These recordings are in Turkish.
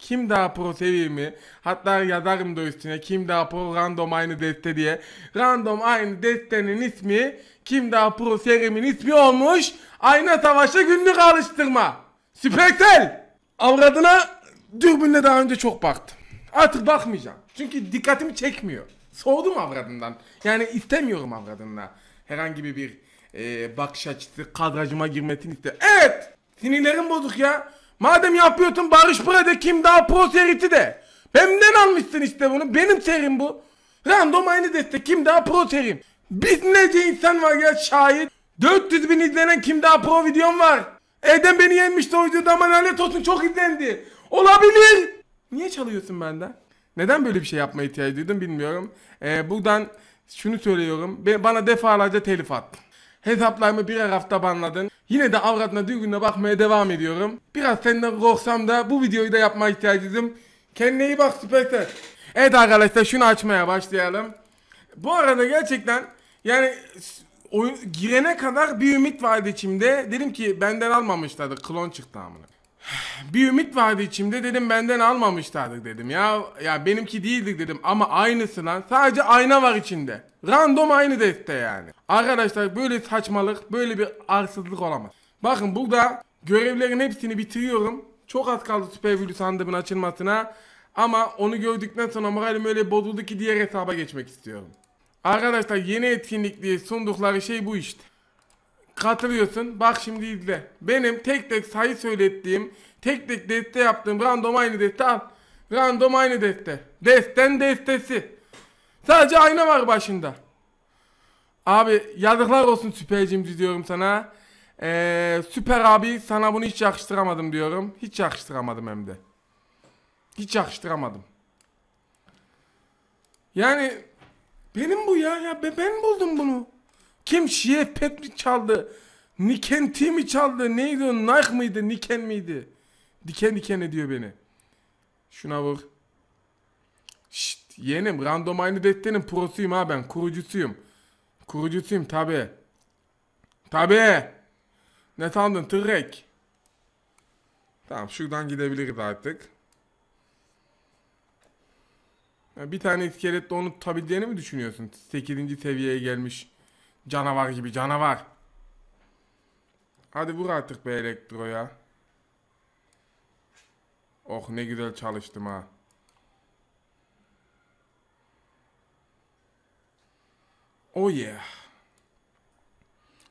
kim daha pro mi? hatta yazarım da üstüne kim daha pro random aynı deste diye. Random aynı destenin ismi kim daha pro serimin ismi olmuş ayna savaşı günlük alıştırma. Spectel avradına dürbünle daha önce çok baktım. Artık bakmayacağım. Çünkü dikkatimi çekmiyor. Soğudum avradından. Yani istemiyorum avradında herhangi bir e, bakış açısı kadrajıma girmesini istiyor. Evet! Sinirlerim bozuk ya. Madem yapıyordun Barış Pıra'da kim daha pro serisi de. Benden almışsın işte bunu. Benim serim bu. Random aynı destek. Kim daha pro serim. nece insan var ya şahit. 400 bin izlenen kim daha pro videom var. Eden beni yenmişti o videoda ama lanet olsun çok izlendi. Olabilir. Niye çalıyorsun benden? Neden böyle bir şey yapma ihtiyacı duydum bilmiyorum. Ee, buradan şunu söylüyorum. Bana defalarca telif attın. Hesaplarımı bir hafta banladın. Yine de avratına düzgünle bakmaya devam ediyorum. Biraz senden korksam da bu videoyu da yapma ihtiyacım. Kendine iyi bak süperstar. Evet arkadaşlar şunu açmaya başlayalım. Bu arada gerçekten yani oyun girene kadar bir ümit vardı içimde. Dedim ki benden almamışlardı. Klon çıktı amına. bir ümit vardı içimde dedim benden almamışlardı dedim ya ya benimki değildir dedim ama aynısı lan sadece ayna var içinde random aynı defte yani arkadaşlar böyle saçmalık böyle bir arsızlık olamaz bakın burada görevlerin hepsini bitiriyorum çok az kaldı süper süpervülü sandığımın açılmasına ama onu gördükten sonra moralim öyle bozuldu ki diğer hesaba geçmek istiyorum arkadaşlar yeni etkinlik diye sundukları şey bu işte Katılıyorsun. Bak şimdi izle. Benim tek tek sayı söylettiğim, tek tek deste yaptığım random aynı deste al. Random aynı deste. Desten destesi. Sadece ayna var başında. Abi yazıklar olsun süpercim diyorum sana. Ee, süper abi sana bunu hiç yakıştıramadım diyorum. Hiç yakıştıramadım hem de. Hiç yakıştıramadım. Yani benim bu ya. ya ben buldum bunu. Kim Şiye pet mi çaldı? Niken mi çaldı? Neydi o? Nike mıydı? Niken miydi? Diken diken ediyor beni. Şuna bak. Şşt yeğenim random aynı dettenin prosuyum ha ben. Kurucusuyum. Kurucusuyum tabi. Tabi. Ne sandın tırrek? Tamam şuradan gidebiliriz artık. Bir tane iskeletle onu tutabileceğini mi düşünüyorsun? 8. seviyeye gelmiş. Canavar gibi canavar. Hadi vur artık be elektroya. Oh ne güzel çalıştım ha. Oh yeah.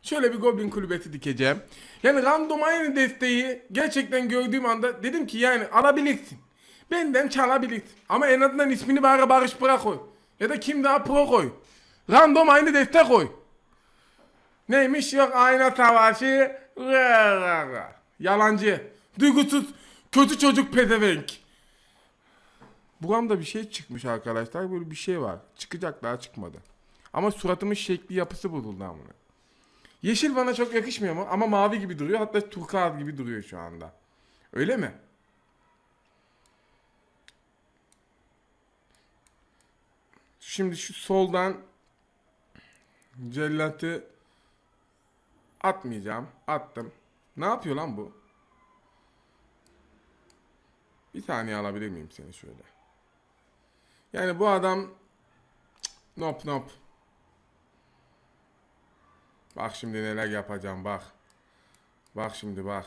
Şöyle bir Goblin kulübeti dikeceğim. Yani random aynı desteği gerçekten gördüğüm anda dedim ki yani alabilirsin. Benden çalabilirsin. Ama en azından ismini bana Barış Bırak koy. Ya da kim daha pro koy. Random aynı destek koy. Neymiş yok ayna savaşı. Yalancı. Duygusuz. Kötü çocuk pezevenk. Buramda bir şey çıkmış arkadaşlar. Böyle bir şey var. Çıkacak daha çıkmadı. Ama suratımın şekli yapısı bozuldu amına. Yeşil bana çok yakışmıyor mu? Ama mavi gibi duruyor. Hatta turkuaz gibi duruyor şu anda. Öyle mi? Şimdi şu soldan cellati Atmayacağım. Attım. Ne yapıyor lan bu? Bir saniye alabilir miyim seni şöyle? Yani bu adam nop nop. Bak şimdi neler yapacağım bak. Bak şimdi bak.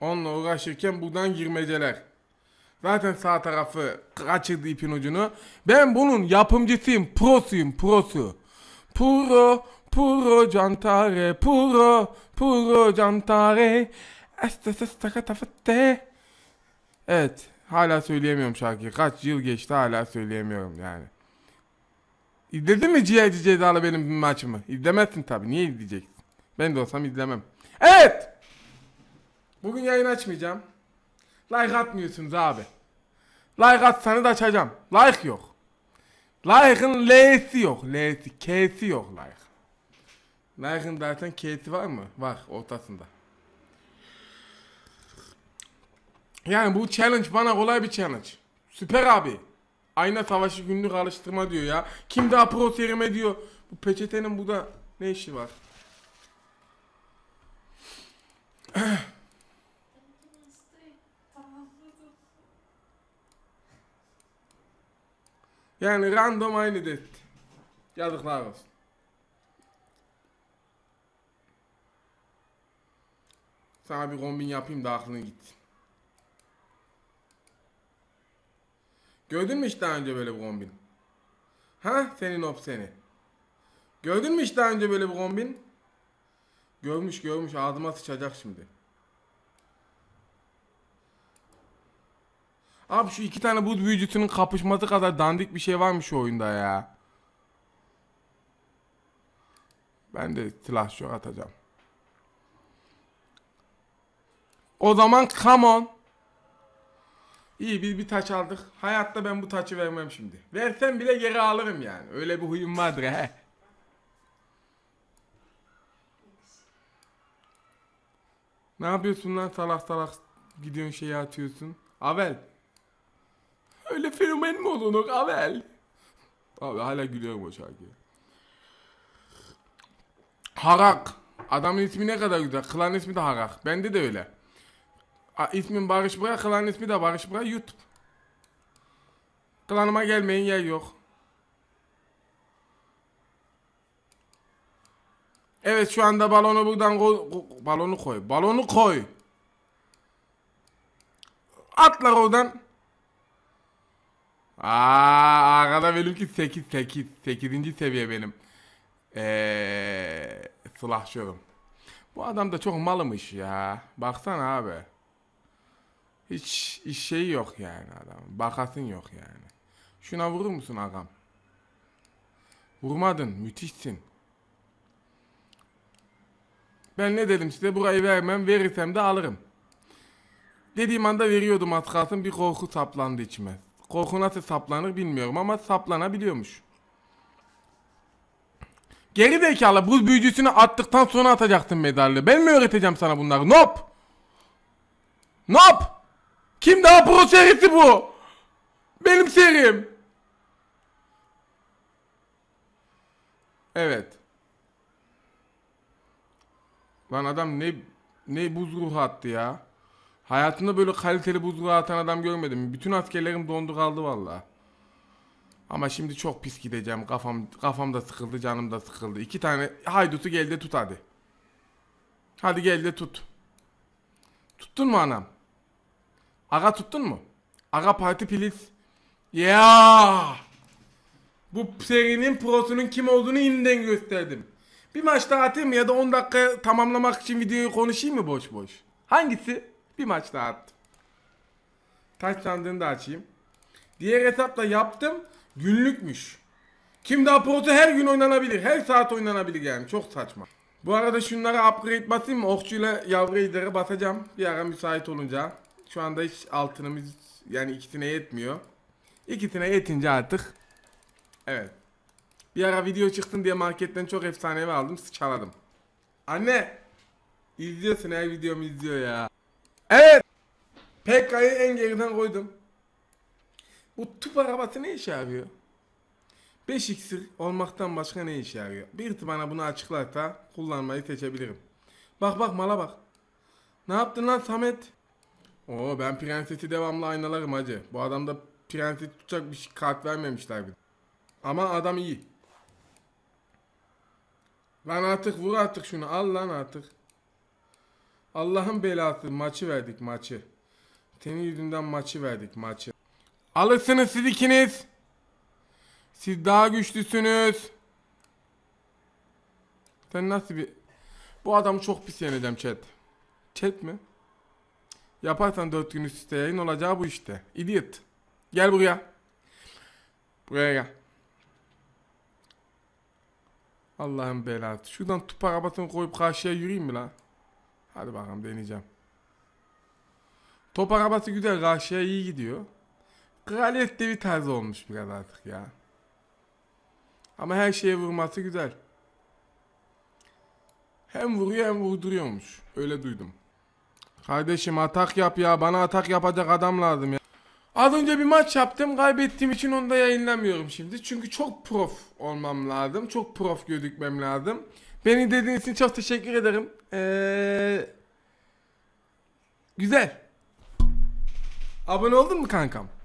Onunla uğraşırken buradan girmeceler. Zaten sağ tarafı kaçırdı ipin ucunu. Ben bunun yapımcısıyım. Prosuyum. Prosu. Puro. Puro cantare. Puro. Puro cantare. Evet. Hala söyleyemiyorum şarkıyı. Kaç yıl geçti hala söyleyemiyorum yani. İzledin mi Ciğerci Cezalı benim maçımı? İzlemezsin tabi. Niye izleyeceksin? Ben de olsam izlemem. Evet. Bugün yayın açmayacağım. Like atmıyorsunuz abi. Like atsanız açacağım. Like yok. Like'ın L'si yok. L'si, K'si yok like. Like'ın zaten K'si var mı? Var ortasında. Yani bu challenge bana kolay bir challenge. Süper abi. Ayna savaşı günlük alıştırma diyor ya. Kim daha pro serime diyor. Bu peçetenin bu da ne işi var? Yani random aynı detti. Yazıklar olsun. Sana bir kombin yapayım da aklına gitsin. Gördün mü hiç daha önce böyle bir kombin? Ha senin hop seni. Gördün mü hiç daha önce böyle bir kombin? Görmüş görmüş ağzıma sıçacak şimdi. Abi şu iki tane bud büyücüsünün kapışması kadar dandik bir şey varmış oyunda ya. Ben de silah şok atacağım. O zaman come on. İyi biz bir taç aldık. Hayatta ben bu taçı vermem şimdi. Versem bile geri alırım yani. Öyle bir huyum vardır he. Ne yapıyorsun lan salak salak gidiyorsun şeyi atıyorsun. Avel. Öyle fenomen mi olunur Avel? Abi hala gülüyorum o şarkıya. Harak. Adamın ismi ne kadar güzel. Klan ismi de Harak. Bende de öyle. A, ismin Barış Bıra, klan ismi de Barış Bıra YouTube. Klanıma gelmeyin yer yok. Evet şu anda balonu buradan koy, balonu koy. Balonu koy. Atlar oradan. Aa, arkada benimki 8 8 8. seviye benim. Ee, silahşörüm. Bu adam da çok malmış ya. Baksana abi. Hiç iş şeyi yok yani adam. Bakasın yok yani. Şuna vurur musun ağam? Vurmadın. Müthişsin. Ben ne dedim size burayı vermem. Verirsem de alırım. Dediğim anda veriyordum az bir korku saplandı içime. Korku nasıl saplanır bilmiyorum ama saplanabiliyormuş. Geri zekalı buz büyücüsünü attıktan sonra atacaktın medalya. Ben mi öğreteceğim sana bunları? Nop! Nop! Kim daha pro serisi bu? Benim serim. Evet. Lan adam ne ne buz ruh attı ya. Hayatımda böyle kaliteli buzluğa atan adam görmedim. Bütün askerlerim dondu kaldı valla. Ama şimdi çok pis gideceğim. Kafam kafam da sıkıldı, canım da sıkıldı. İki tane haydutu gel de tut hadi. Hadi geldi tut. Tuttun mu anam? Aga tuttun mu? Aga parti pilis. Ya! Bu serinin prosunun kim olduğunu yeniden gösterdim. Bir maç daha atayım ya da 10 dakika tamamlamak için videoyu konuşayım mı boş boş? Hangisi? Bir maç daha attım. Taş sandığını da açayım. Diğer hesapla yaptım. Günlükmüş. Kim daha proto her gün oynanabilir. Her saat oynanabilir yani. Çok saçma. Bu arada şunlara upgrade basayım mı? Okçuyla yavru idare basacağım. Bir ara müsait olunca. Şu anda hiç altınımız yani ikisine yetmiyor. İkisine yetince artık. Evet. Bir ara video çıksın diye marketten çok efsanevi aldım. Sıçaladım. Anne. İzliyorsun her videomu izliyor ya. Evet. PK'yı en geriden koydum. Bu tüp arabası ne işe yarıyor? 5 iksir olmaktan başka ne işe yarıyor? Bir bana bunu açıklarsa kullanmayı seçebilirim. Bak bak mala bak. Ne yaptın lan Samet? Oo ben prensesi devamlı aynalarım hacı. Bu adamda prensesi tutacak bir şey, kart vermemişler bir. Ama adam iyi. Lan artık vur artık şunu al lan artık. Allah'ın belası maçı verdik maçı. Senin yüzünden maçı verdik maçı. Alırsınız siz ikiniz. Siz daha güçlüsünüz. Sen nasıl bir... Bu adamı çok pis yeneceğim chat. Chat mi? Yaparsan 4 gün üst üste yayın olacağı bu işte. Idiot. Gel buraya. Buraya gel. Allah'ın belası. Şuradan tup arabasını koyup karşıya yürüyeyim mi la? Hadi bakalım deneyeceğim. Top arabası güzel karşıya iyi gidiyor. Kraliyet devi tarzı olmuş biraz artık ya. Ama her şeye vurması güzel. Hem vuruyor hem vurduruyormuş. Öyle duydum. Kardeşim atak yap ya. Bana atak yapacak adam lazım ya. Az önce bir maç yaptım. Kaybettiğim için onu da yayınlamıyorum şimdi. Çünkü çok prof olmam lazım. Çok prof gözükmem lazım. Beni dediğiniz için çok teşekkür ederim. Ee, güzel. Abone oldun mu kankam?